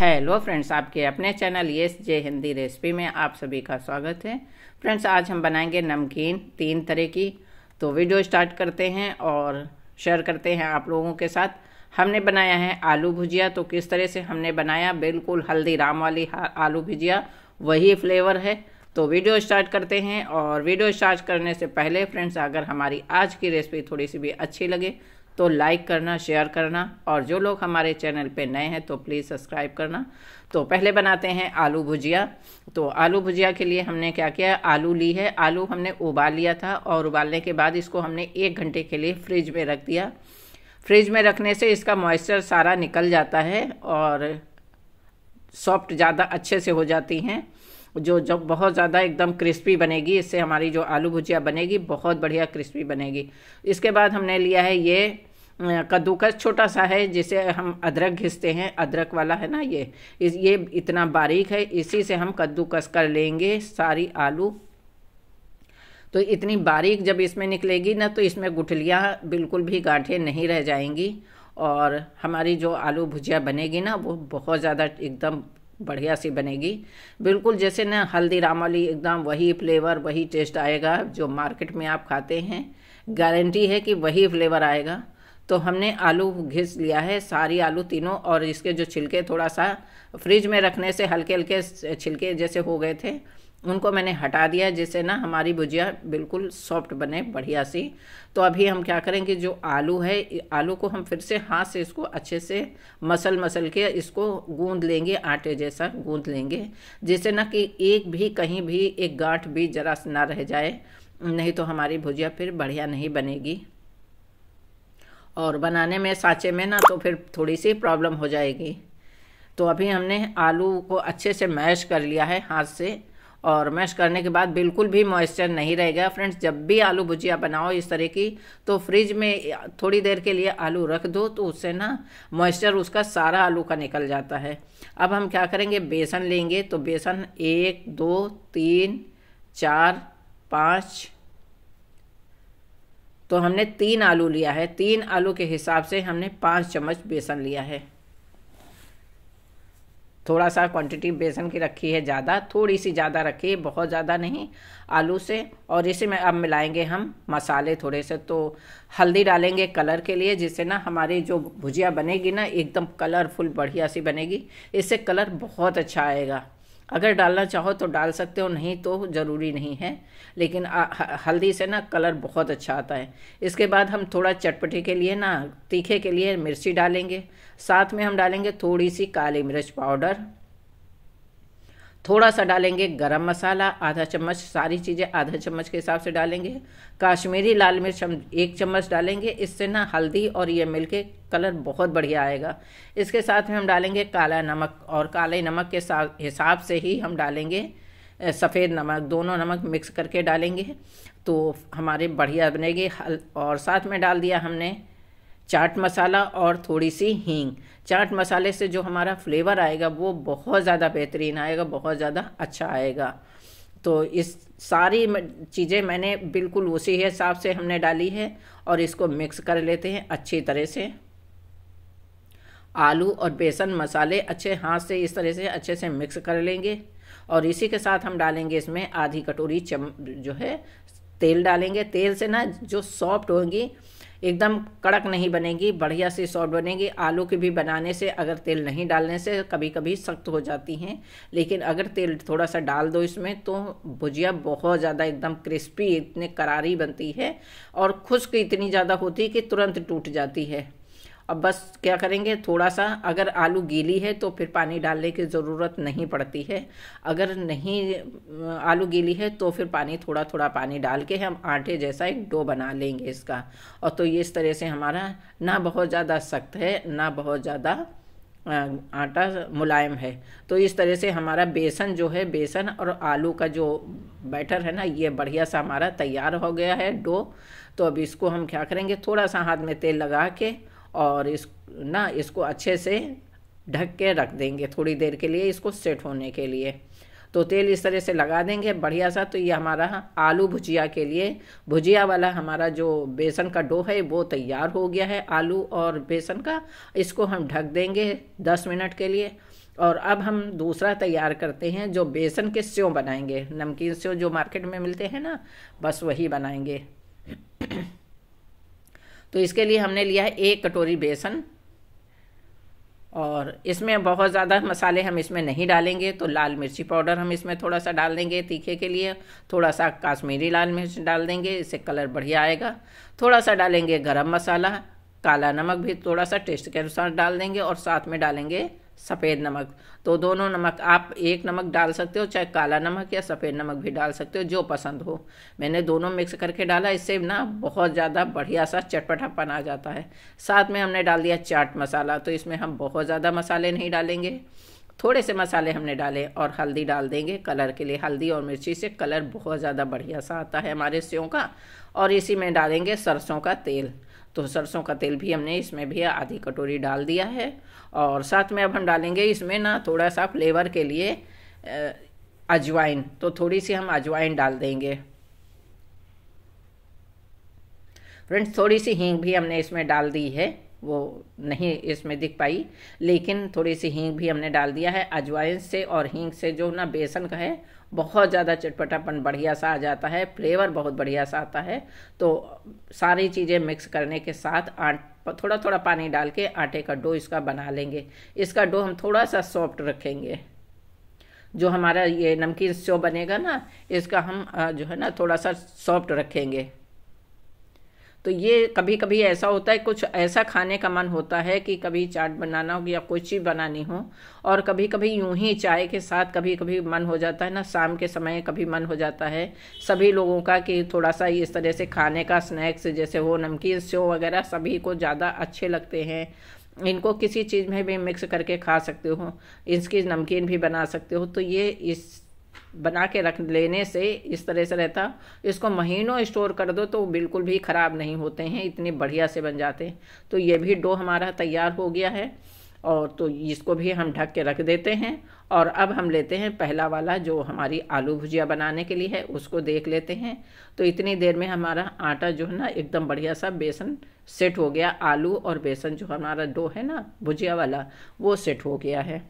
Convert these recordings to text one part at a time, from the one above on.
hello friends आपके अपने channel S J Hindi recipe में आप सभी का स्वागत है फ्रेंड्स आज हम बनाएंगे नमकीन तीन तरह की तो वीडियो स्टार्ट करते हैं और शेयर करते हैं आप लोगों के साथ हमने बनाया है आलू भुजिया तो किस तरह से हमने बनाया बिल्कुल हल्दीराम वाली आलू भुजिया वही फ्लेवर है तो वीडियो स्टार्ट करते हैं और वीडियो स्टार्ट करने से पहले फ्रेंड्स अगर हमारी आज की रेसिपी थोड़ी सी भी अच्छी लगे तो लाइक करना शेयर करना और जो लोग हमारे चैनल पे नए हैं तो प्लीज़ सब्सक्राइब करना तो पहले बनाते हैं आलू भुजिया तो आलू भुजिया के लिए हमने क्या किया आलू ली है आलू हमने उबाल लिया था और उबालने के बाद इसको हमने एक घंटे के लिए फ्रिज में रख दिया फ्रिज में रखने से इसका मॉइस्चर सारा निकल जाता है और सॉफ्ट ज़्यादा अच्छे से हो जाती हैं जो जब बहुत ज़्यादा एकदम क्रिस्पी बनेगी इससे हमारी जो आलू भुजिया बनेगी बहुत बढ़िया क्रिस्पी बनेगी इसके बाद हमने लिया है ये कद्दूकस छोटा सा है जिसे हम अदरक घिसते हैं अदरक वाला है ना ये इस ये इतना बारीक है इसी से हम कद्दूकस कर लेंगे सारी आलू तो इतनी बारीक जब इसमें निकलेगी ना तो इसमें गुठलियाँ बिल्कुल भी गाँठे नहीं रह जाएंगी और हमारी जो आलू भुजिया बनेगी ना वो बहुत ज़्यादा एकदम बढ़िया सी बनेगी बिल्कुल जैसे ना हल्दी वाली एकदम वही फ्लेवर वही टेस्ट आएगा जो मार्केट में आप खाते हैं गारंटी है कि वही फ्लेवर आएगा तो हमने आलू घिस लिया है सारी आलू तीनों और इसके जो छिलके थोड़ा सा फ्रिज में रखने से हल्के हल्के छिलके जैसे हो गए थे उनको मैंने हटा दिया जिससे ना हमारी भुजिया बिल्कुल सॉफ्ट बने बढ़िया सी तो अभी हम क्या करेंगे जो आलू है आलू को हम फिर से हाथ से इसको अच्छे से मसल मसल के इसको गूंद लेंगे आटे जैसा गूंद लेंगे जिससे ना कि एक भी कहीं भी एक गांठ भी जरा ना रह जाए नहीं तो हमारी भुजिया फिर बढ़िया नहीं बनेगी और बनाने में सांचे में ना तो फिर थोड़ी सी प्रॉब्लम हो जाएगी तो अभी हमने आलू को अच्छे से मैश कर लिया है हाथ से और मैश करने के बाद बिल्कुल भी मॉइस्चर नहीं रहेगा फ्रेंड्स जब भी आलू भुजिया बनाओ इस तरह की तो फ्रिज में थोड़ी देर के लिए आलू रख दो तो उससे ना मॉइस्चर उसका सारा आलू का निकल जाता है अब हम क्या करेंगे बेसन लेंगे तो बेसन एक दो तीन चार पाँच तो हमने तीन आलू लिया है तीन आलू के हिसाब से हमने पाँच चम्मच बेसन लिया है थोड़ा सा क्वांटिटी बेसन की रखी है ज़्यादा थोड़ी सी ज़्यादा रखी है बहुत ज़्यादा नहीं आलू से और इसी में अब मिलाएंगे हम मसाले थोड़े से तो हल्दी डालेंगे कलर के लिए जिससे ना हमारी जो भुजिया बनेगी ना एकदम कलरफुल बढ़िया सी बनेगी इससे कलर बहुत अच्छा आएगा अगर डालना चाहो तो डाल सकते हो नहीं तो ज़रूरी नहीं है लेकिन हल्दी से ना कलर बहुत अच्छा आता है इसके बाद हम थोड़ा चटपटे के लिए ना तीखे के लिए मिर्ची डालेंगे साथ में हम डालेंगे थोड़ी सी काली मिर्च पाउडर थोड़ा सा डालेंगे गरम मसाला आधा चम्मच सारी चीज़ें आधा चम्मच के हिसाब से डालेंगे काश्मीरी लाल मिर्च हम एक चम्मच डालेंगे इससे ना हल्दी और ये मिलके कलर बहुत बढ़िया आएगा इसके साथ में हम डालेंगे काला नमक और काले नमक के हिसाब से ही हम डालेंगे सफ़ेद नमक दोनों नमक मिक्स करके डालेंगे तो हमारे बढ़िया बनेगी और साथ में डाल दिया हमने चाट मसाला और थोड़ी सी हींग चाट मसाले से जो हमारा फ्लेवर आएगा वो बहुत ज़्यादा बेहतरीन आएगा बहुत ज़्यादा अच्छा आएगा तो इस सारी चीज़ें मैंने बिल्कुल उसी हिसाब से हमने डाली है और इसको मिक्स कर लेते हैं अच्छी तरह से आलू और बेसन मसाले अच्छे हाथ से इस तरह से अच्छे से मिक्स कर लेंगे और इसी के साथ हम डालेंगे इसमें आधी कटोरी चम जो है तेल डालेंगे तेल से ना जो सॉफ्ट होंगी एकदम कड़क नहीं बनेगी बढ़िया सी सॉफ्ट बनेगी आलू की भी बनाने से अगर तेल नहीं डालने से कभी कभी सख्त हो जाती हैं लेकिन अगर तेल थोड़ा सा डाल दो इसमें तो भुजिया बहुत ज़्यादा एकदम क्रिस्पी इतने करारी बनती है और खुश्क इतनी ज़्यादा होती है कि तुरंत टूट जाती है अब बस क्या करेंगे थोड़ा सा अगर आलू गीली है तो फिर पानी डालने की ज़रूरत नहीं पड़ती है अगर नहीं आलू गीली है तो फिर पानी थोड़ा थोड़ा पानी डाल के हम आटे जैसा एक डो बना लेंगे इसका और तो ये इस तरह से हमारा ना बहुत ज़्यादा सख्त है ना बहुत ज़्यादा आटा मुलायम है तो इस तरह से हमारा बेसन जो है बेसन और आलू का जो बैटर है ना ये बढ़िया सा हमारा तैयार हो गया है डो तो अब इसको हम क्या करेंगे थोड़ा सा हाथ में तेल लगा के और इस ना इसको अच्छे से ढक के रख देंगे थोड़ी देर के लिए इसको सेट होने के लिए तो तेल इस तरह से लगा देंगे बढ़िया सा तो ये हमारा आलू भुजिया के लिए भुजिया वाला हमारा जो बेसन का डो है वो तैयार हो गया है आलू और बेसन का इसको हम ढक देंगे दस मिनट के लिए और अब हम दूसरा तैयार करते हैं जो बेसन के स्यो बनाएंगे नमकीन स्यो जो मार्केट में मिलते हैं ना बस वही बनाएंगे तो इसके लिए हमने लिया है एक कटोरी बेसन और इसमें बहुत ज़्यादा मसाले हम इसमें नहीं डालेंगे तो लाल मिर्ची पाउडर हम इसमें थोड़ा सा डाल देंगे तीखे के लिए थोड़ा सा काश्मीरी लाल मिर्च डाल देंगे इससे कलर बढ़िया आएगा थोड़ा सा डालेंगे गरम मसाला काला नमक भी थोड़ा सा टेस्ट के अनुसार डाल देंगे और साथ में डालेंगे सफ़ेद नमक तो दोनों नमक आप एक नमक डाल सकते हो चाहे काला नमक या सफ़ेद नमक भी डाल सकते हो जो पसंद हो मैंने दोनों मिक्स करके डाला इससे ना बहुत ज़्यादा बढ़िया सा चटपटापन आ जाता है साथ में हमने डाल दिया चाट मसाला तो इसमें हम बहुत ज़्यादा मसाले नहीं डालेंगे थोड़े से मसाले हमने डाले और हल्दी डाल देंगे कलर के लिए हल्दी और मिर्ची से कलर बहुत ज़्यादा बढ़िया सा आता है हमारे सेव का और इसी में डालेंगे सरसों का तेल तो सरसों का तेल भी हमने इसमें भी आधी कटोरी डाल दिया है और साथ में अब हम डालेंगे इसमें ना थोड़ा सा फ्लेवर के लिए अजवाइन तो थोड़ी सी हम अजवाइन डाल देंगे फ्रेंड्स थोड़ी सी हींग भी हमने इसमें डाल दी है वो नहीं इसमें दिख पाई लेकिन थोड़ी सी हींग भी हमने डाल दिया है अजवाइन से और हींग से जो ना बेसन का है बहुत ज़्यादा चटपटापन बढ़िया सा आ जाता है फ्लेवर बहुत बढ़िया सा आता है तो सारी चीज़ें मिक्स करने के साथ आट थोड़ा थोड़ा पानी डाल के आटे का डो इसका बना लेंगे इसका डो हम थोड़ा सा सॉफ्ट रखेंगे जो हमारा ये नमकीन सो बनेगा ना इसका हम जो है ना थोड़ा सा सॉफ्ट रखेंगे तो ये कभी कभी ऐसा होता है कुछ ऐसा खाने का मन होता है कि कभी चाट बनाना हो या कोई चीज़ बनानी हो और कभी कभी यूं ही चाय के साथ कभी कभी मन हो जाता है ना शाम के समय कभी मन हो जाता है सभी लोगों का कि थोड़ा सा इस तरह से खाने का स्नैक्स जैसे हो नमकीन सेव वगैरह सभी को ज़्यादा अच्छे लगते हैं इनको किसी चीज़ में भी मिक्स करके खा सकते हो इसकी नमकीन भी बना सकते हो तो ये इस बना के रख लेने से इस तरह से रहता इसको महीनों स्टोर कर दो तो बिल्कुल भी ख़राब नहीं होते हैं इतने बढ़िया से बन जाते हैं तो ये भी डो हमारा तैयार हो गया है और तो इसको भी हम ढक के रख देते हैं और अब हम लेते हैं पहला वाला जो हमारी आलू भुजिया बनाने के लिए है उसको देख लेते हैं तो इतनी देर में हमारा आटा जो है ना एकदम बढ़िया सा बेसन सेट हो गया आलू और बेसन जो हमारा डो है ना भुजिया वाला वो सेट हो गया है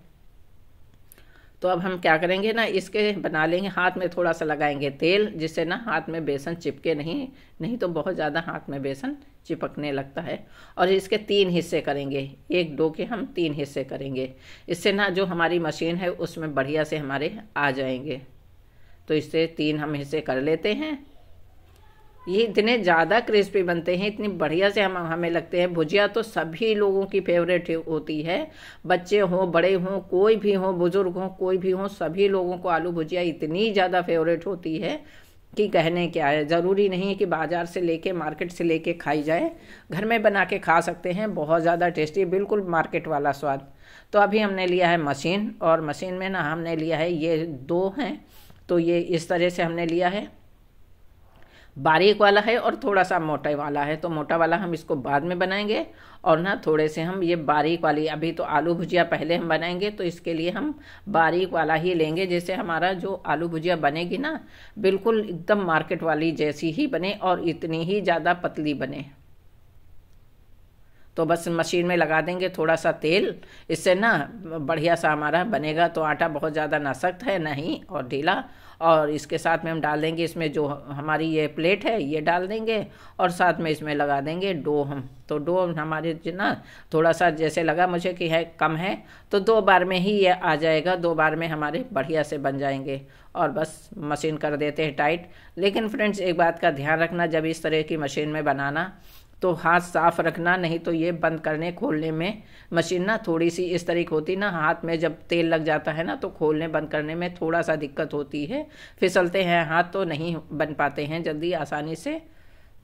तो अब हम क्या करेंगे ना इसके बना लेंगे हाथ में थोड़ा सा लगाएंगे तेल जिससे ना हाथ में बेसन चिपके नहीं नहीं तो बहुत ज़्यादा हाथ में बेसन चिपकने लगता है और इसके तीन हिस्से करेंगे एक डो के हम तीन हिस्से करेंगे इससे ना जो हमारी मशीन है उसमें बढ़िया से हमारे आ जाएंगे तो इससे तीन हम हिस्से कर लेते हैं ये इतने ज़्यादा क्रिस्पी बनते हैं इतनी बढ़िया से हम हमें लगते हैं भुजिया तो सभी लोगों की फेवरेट होती है बच्चे हों बड़े हों कोई भी हों बुजुर्ग हों कोई भी हों सभी लोगों को आलू भुजिया इतनी ज़्यादा फेवरेट होती है कि कहने क्या है ज़रूरी नहीं है कि बाज़ार से लेके मार्केट से लेके खाई जाए घर में बना के खा सकते हैं बहुत ज़्यादा टेस्टी बिल्कुल मार्केट वाला स्वाद तो अभी हमने लिया है मशीन और मशीन में ना हमने लिया है ये दो हैं तो ये इस तरह से हमने लिया है बारीक वाला है और थोड़ा सा मोटा वाला है तो मोटा वाला हम इसको बाद में बनाएंगे और ना थोड़े से हम ये बारीक वाली अभी तो आलू भुजिया पहले हम बनाएंगे तो इसके लिए हम बारीक वाला ही लेंगे जैसे हमारा जो आलू भुजिया बनेगी ना बिल्कुल एकदम मार्केट वाली जैसी ही बने और इतनी ही ज़्यादा पतली बने तो बस मशीन में लगा देंगे थोड़ा सा तेल इससे ना बढ़िया सा हमारा बनेगा तो आटा बहुत ज़्यादा ना सख्त है ना ही और ढीला और इसके साथ में हम डाल देंगे इसमें जो हमारी ये प्लेट है ये डाल देंगे और साथ में इसमें लगा देंगे डो हम तो डो हमारे ना थोड़ा सा जैसे लगा मुझे कि है कम है तो दो बार में ही ये आ जाएगा दो बार में हमारे बढ़िया से बन जाएंगे और बस मशीन कर देते हैं टाइट लेकिन फ्रेंड्स एक बात का ध्यान रखना जब इस तरह की मशीन में बनाना तो हाथ साफ रखना नहीं तो ये बंद करने खोलने में मशीन ना थोड़ी सी इस तरीके होती ना हाथ में जब तेल लग जाता है ना तो खोलने बंद करने में थोड़ा सा दिक्कत होती है फिसलते हैं हाथ तो नहीं बन पाते हैं जल्दी आसानी से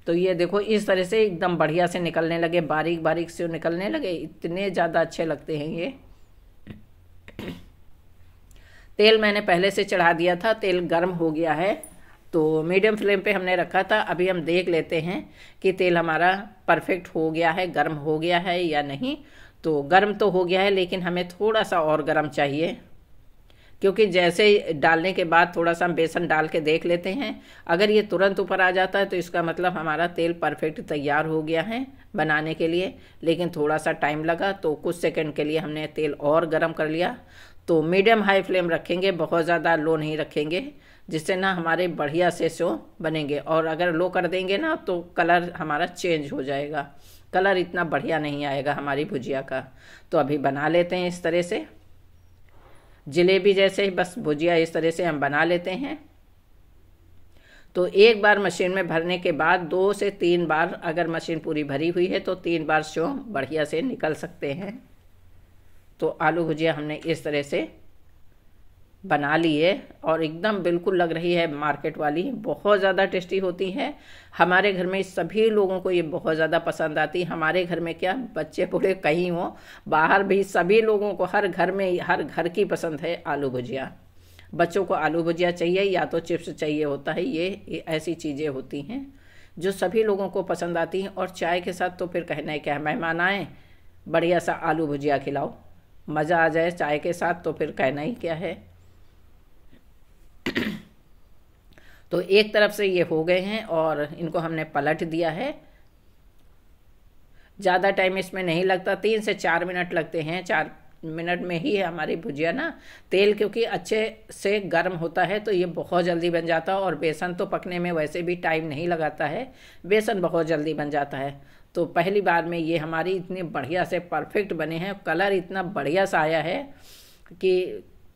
तो ये देखो इस तरह से एकदम बढ़िया से निकलने लगे बारीक बारीक से निकलने लगे इतने ज़्यादा अच्छे लगते हैं ये तेल मैंने पहले से चढ़ा दिया था तेल गर्म हो गया है तो मीडियम फ्लेम पे हमने रखा था अभी हम देख लेते हैं कि तेल हमारा परफेक्ट हो गया है गर्म हो गया है या नहीं तो गर्म तो हो गया है लेकिन हमें थोड़ा सा और गर्म चाहिए क्योंकि जैसे डालने के बाद थोड़ा सा हम बेसन डाल के देख लेते हैं अगर ये तुरंत ऊपर आ जाता है तो इसका मतलब हमारा तेल परफेक्ट तैयार हो गया है बनाने के लिए लेकिन थोड़ा सा टाइम लगा तो कुछ सेकंड के लिए हमने तेल और गर्म कर लिया तो मीडियम हाई फ्लेम रखेंगे बहुत ज़्यादा लो नहीं रखेंगे जिससे ना हमारे बढ़िया से शो बनेंगे और अगर लो कर देंगे ना तो कलर हमारा चेंज हो जाएगा कलर इतना बढ़िया नहीं आएगा हमारी भुजिया का तो अभी बना लेते हैं इस तरह से जलेबी जैसे ही बस भुजिया इस तरह से हम बना लेते हैं तो एक बार मशीन में भरने के बाद दो से तीन बार अगर मशीन पूरी भरी हुई है तो तीन बार शो बढ़िया से निकल सकते हैं तो आलू भुजिया हमने इस तरह से बना लिए और एकदम बिल्कुल लग रही है मार्केट वाली बहुत ज़्यादा टेस्टी होती है हमारे घर में सभी लोगों को ये बहुत ज़्यादा पसंद आती है हमारे घर में क्या बच्चे बूढ़े कहीं हों बाहर भी सभी लोगों को हर घर में हर घर की पसंद है आलू भुजिया बच्चों को आलू भुजिया चाहिए या तो चिप्स चाहिए होता है ये, ये ऐसी चीज़ें होती हैं जो सभी लोगों को पसंद आती हैं और चाय के साथ तो फिर कहना है क्या हाँ, मेहमान आए बढ़िया सा आलू भुजिया खिलाओ मज़ा आ जाए चाय के साथ तो फिर कहना ही क्या है तो एक तरफ से ये हो गए हैं और इनको हमने पलट दिया है ज़्यादा टाइम इसमें नहीं लगता तीन से चार मिनट लगते हैं चार मिनट में ही है हमारी भुजिया ना तेल क्योंकि अच्छे से गर्म होता है तो ये बहुत जल्दी बन जाता है और बेसन तो पकने में वैसे भी टाइम नहीं लगाता है बेसन बहुत जल्दी बन जाता है तो पहली बार में ये हमारी इतनी बढ़िया से परफेक्ट बने हैं कलर इतना बढ़िया सा आया है कि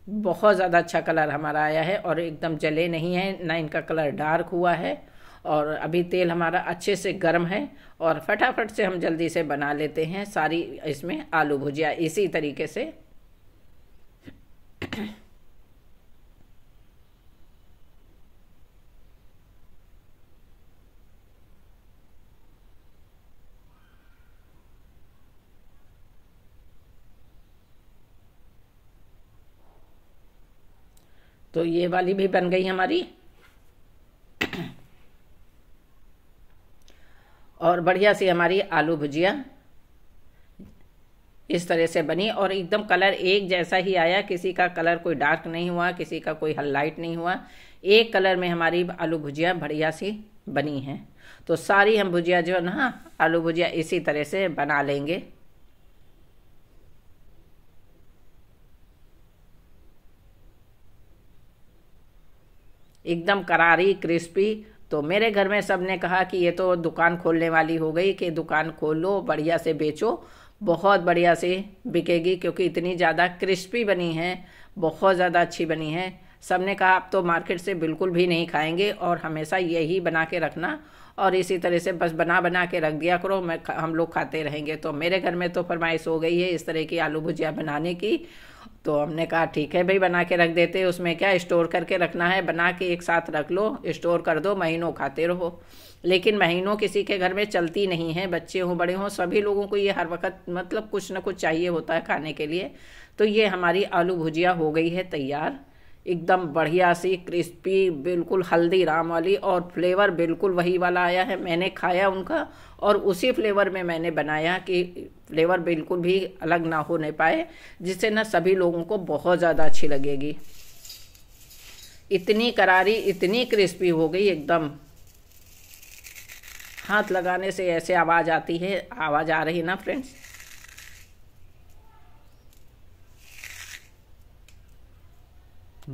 बहुत ज़्यादा अच्छा कलर हमारा आया है और एकदम जले नहीं है ना इनका कलर डार्क हुआ है और अभी तेल हमारा अच्छे से गर्म है और फटाफट से हम जल्दी से बना लेते हैं सारी इसमें आलू भुजिया इसी तरीके से तो ये वाली भी बन गई हमारी और बढ़िया सी हमारी आलू भुजिया इस तरह से बनी और एकदम कलर एक जैसा ही आया किसी का कलर कोई डार्क नहीं हुआ किसी का कोई लाइट नहीं हुआ एक कलर में हमारी आलू भुजिया बढ़िया सी बनी है तो सारी हम भुजिया जो है ना आलू भुजिया इसी तरह से बना लेंगे एकदम करारी क्रिस्पी तो मेरे घर में सब ने कहा कि ये तो दुकान खोलने वाली हो गई कि दुकान खोलो बढ़िया से बेचो बहुत बढ़िया से बिकेगी क्योंकि इतनी ज़्यादा क्रिस्पी बनी है बहुत ज़्यादा अच्छी बनी है सब ने कहा आप तो मार्केट से बिल्कुल भी नहीं खाएंगे और हमेशा यही बना के रखना और इसी तरह से बस बना बना के रख दिया करो मैं हम लोग खाते रहेंगे तो मेरे घर में तो फरमाइश हो गई है इस तरह की आलू भुजिया बनाने की तो हमने कहा ठीक है भाई बना के रख देते उसमें क्या स्टोर करके रखना है बना के एक साथ रख लो स्टोर कर दो महीनों खाते रहो लेकिन महीनों किसी के घर में चलती नहीं है बच्चे हों बड़े हों सभी लोगों को ये हर वक्त मतलब कुछ ना कुछ चाहिए होता है खाने के लिए तो ये हमारी आलू भुजिया हो गई है तैयार एकदम बढ़िया सी क्रिस्पी बिल्कुल हल्दी राम वाली और फ्लेवर बिल्कुल वही वाला आया है मैंने खाया उनका और उसी फ्लेवर में मैंने बनाया कि फ्लेवर बिल्कुल भी अलग ना होने पाए जिससे ना सभी लोगों को बहुत ज़्यादा अच्छी लगेगी इतनी करारी इतनी क्रिस्पी हो गई एकदम हाथ लगाने से ऐसे आवाज़ आती है आवाज़ आ रही ना फ्रेंड्स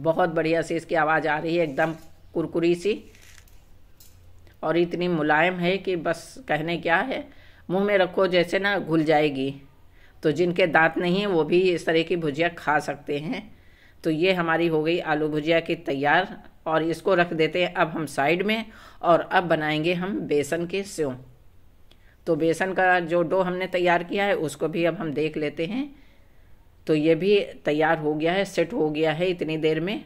बहुत बढ़िया से इसकी आवाज़ आ रही है एकदम कुरकुरी सी और इतनी मुलायम है कि बस कहने क्या है मुंह में रखो जैसे ना घुल जाएगी तो जिनके दांत नहीं हैं वो भी इस तरह की भुजिया खा सकते हैं तो ये हमारी हो गई आलू भुजिया की तैयार और इसको रख देते हैं अब हम साइड में और अब बनाएंगे हम बेसन के सेव तो बेसन का जो डो हमने तैयार किया है उसको भी अब हम देख लेते हैं तो ये भी तैयार हो गया है सेट हो गया है इतनी देर में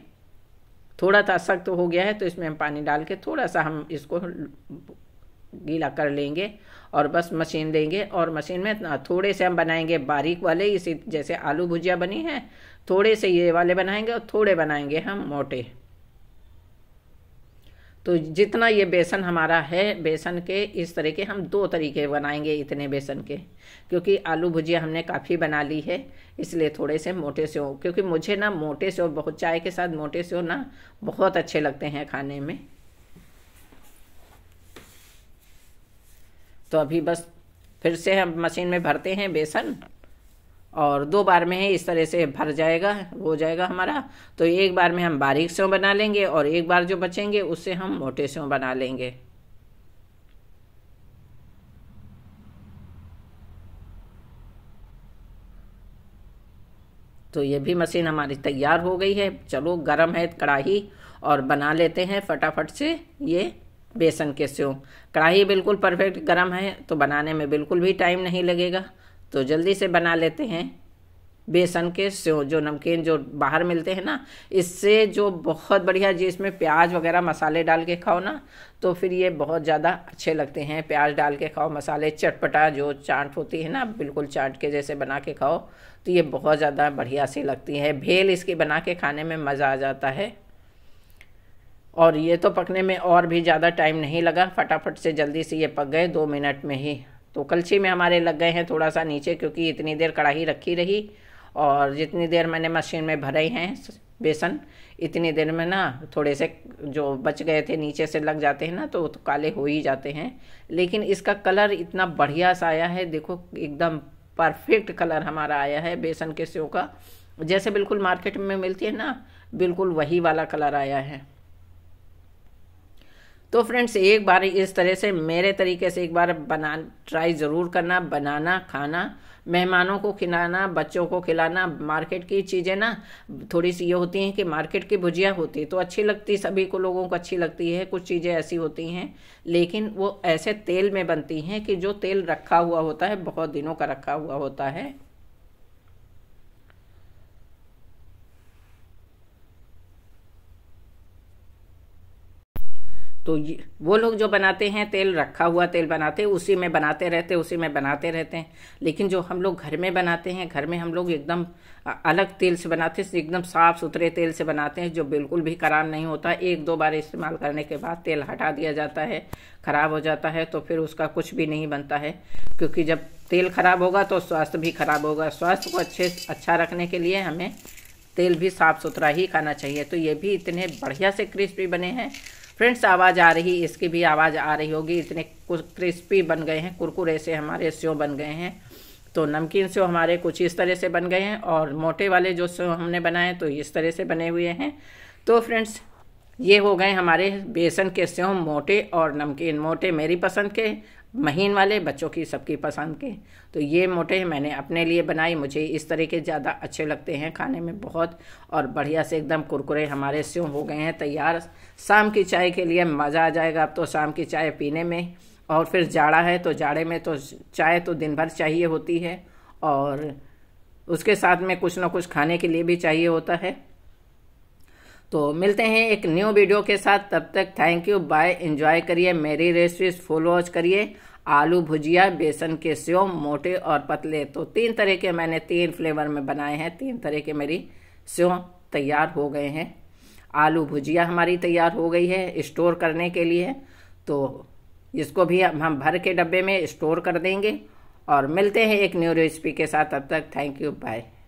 थोड़ा सा सख्त हो गया है तो इसमें हम पानी डाल के थोड़ा सा हम इसको गीला कर लेंगे और बस मशीन देंगे और मशीन में थोड़े से हम बनाएंगे बारीक वाले इसी जैसे आलू भुजिया बनी है थोड़े से ये वाले बनाएंगे और थोड़े बनाएंगे हम मोटे तो जितना ये बेसन हमारा है बेसन के इस तरह के हम दो तरीके बनाएंगे इतने बेसन के क्योंकि आलू भुजिया हमने काफ़ी बना ली है इसलिए थोड़े से मोटे से हो क्योंकि मुझे ना मोटे से हो बहुत चाय के साथ मोटे से हो ना बहुत अच्छे लगते हैं खाने में तो अभी बस फिर से हम मशीन में भरते हैं बेसन और दो बार में ही इस तरह से भर जाएगा हो जाएगा हमारा तो एक बार में हम बारीक से बना लेंगे और एक बार जो बचेंगे उससे हम मोटे से बना लेंगे तो ये भी मशीन हमारी तैयार हो गई है चलो गर्म है कढ़ाई और बना लेते हैं फटाफट से ये बेसन के सेव कढ़ाई बिल्कुल परफेक्ट गर्म है तो बनाने में बिल्कुल भी टाइम नहीं लगेगा तो जल्दी से बना लेते हैं बेसन के सेव जो नमकीन जो बाहर मिलते हैं ना इससे जो बहुत बढ़िया जी इसमें प्याज वगैरह मसाले डाल के खाओ ना तो फिर ये बहुत ज़्यादा अच्छे लगते हैं प्याज डाल के खाओ मसाले चटपटा जो चाट होती है ना बिल्कुल चाट के जैसे बना के खाओ तो ये बहुत ज़्यादा बढ़िया सी लगती है भेल इसकी बना के खाने में मज़ा आ जाता है और ये तो पकने में और भी ज़्यादा टाइम नहीं लगा फटाफट से जल्दी से ये पक गए दो मिनट में ही तो कलछी में हमारे लग गए हैं थोड़ा सा नीचे क्योंकि इतनी देर कढ़ाई रखी रही और जितनी देर मैंने मशीन में भरे हैं बेसन इतनी देर में ना थोड़े से जो बच गए थे नीचे से लग जाते हैं ना तो, तो काले हो ही जाते हैं लेकिन इसका कलर इतना बढ़िया सा आया है देखो एकदम परफेक्ट कलर हमारा आया है बेसन के सेव का जैसे बिल्कुल मार्केट में मिलती है ना बिल्कुल वही वाला कलर आया है तो फ्रेंड्स एक बार इस तरह से मेरे तरीके से एक बार बना ट्राई ज़रूर करना बनाना खाना मेहमानों को खिलाना बच्चों को खिलाना मार्केट की चीज़ें ना थोड़ी सी ये होती हैं कि मार्केट की भुजिया होती है तो अच्छी लगती सभी को लोगों को अच्छी लगती है कुछ चीज़ें ऐसी होती हैं लेकिन वो ऐसे तेल में बनती हैं कि जो तेल रखा हुआ होता है बहुत दिनों का रखा हुआ होता है तो ये वो लोग जो बनाते हैं तेल रखा हुआ तेल बनाते हैं उसी में बनाते रहते उसी में बनाते रहते हैं लेकिन जो हम लोग घर में बनाते हैं घर में हम लोग एकदम अलग तेल से बनाते हैं एकदम साफ़ सुथरे तेल से बनाते हैं जो बिल्कुल भी खराब नहीं होता एक दो बार इस्तेमाल करने के बाद तेल हटा दिया जाता है ख़राब हो जाता है तो फिर उसका कुछ भी नहीं बनता है क्योंकि जब तेल ख़राब होगा तो स्वास्थ्य भी ख़राब होगा स्वास्थ्य को अच्छे अच्छा रखने के लिए हमें तेल भी साफ़ सुथरा ही खाना चाहिए तो ये भी इतने बढ़िया से क्रिस्पी बने हैं फ्रेंड्स आवाज़ आ रही इसकी भी आवाज़ आ रही होगी इतने क्रिस्पी बन गए हैं कुरकुरे से हमारे सेव बन गए हैं तो नमकीन सेव हमारे कुछ इस तरह से बन गए हैं और मोटे वाले जो सेव हमने बनाए तो इस तरह से बने हुए हैं तो फ्रेंड्स ये हो गए हमारे बेसन के सेव मोटे और नमकीन मोटे मेरी पसंद के महीन वाले बच्चों की सबकी पसंद के तो ये मोटे मैंने अपने लिए बनाई मुझे इस तरह के ज़्यादा अच्छे लगते हैं खाने में बहुत और बढ़िया से एकदम कुरकुरे हमारे स्यों हो गए हैं तैयार शाम की चाय के लिए मज़ा आ जाएगा अब तो शाम की चाय पीने में और फिर जाड़ा है तो जाड़े में तो चाय तो दिन भर चाहिए होती है और उसके साथ में कुछ ना कुछ खाने के लिए भी चाहिए होता है तो मिलते हैं एक न्यू वीडियो के साथ तब तक थैंक यू बाय एंजॉय करिए मेरी रेसिपीज फुल वॉच करिए आलू भुजिया बेसन के सेव मोटे और पतले तो तीन तरह के मैंने तीन फ्लेवर में बनाए हैं तीन तरह के मेरी सेव तैयार हो गए हैं आलू भुजिया हमारी तैयार हो गई है स्टोर करने के लिए तो इसको भी हम भर के डब्बे में स्टोर कर देंगे और मिलते हैं एक न्यू रेसिपी के साथ अब तक थैंक यू बाय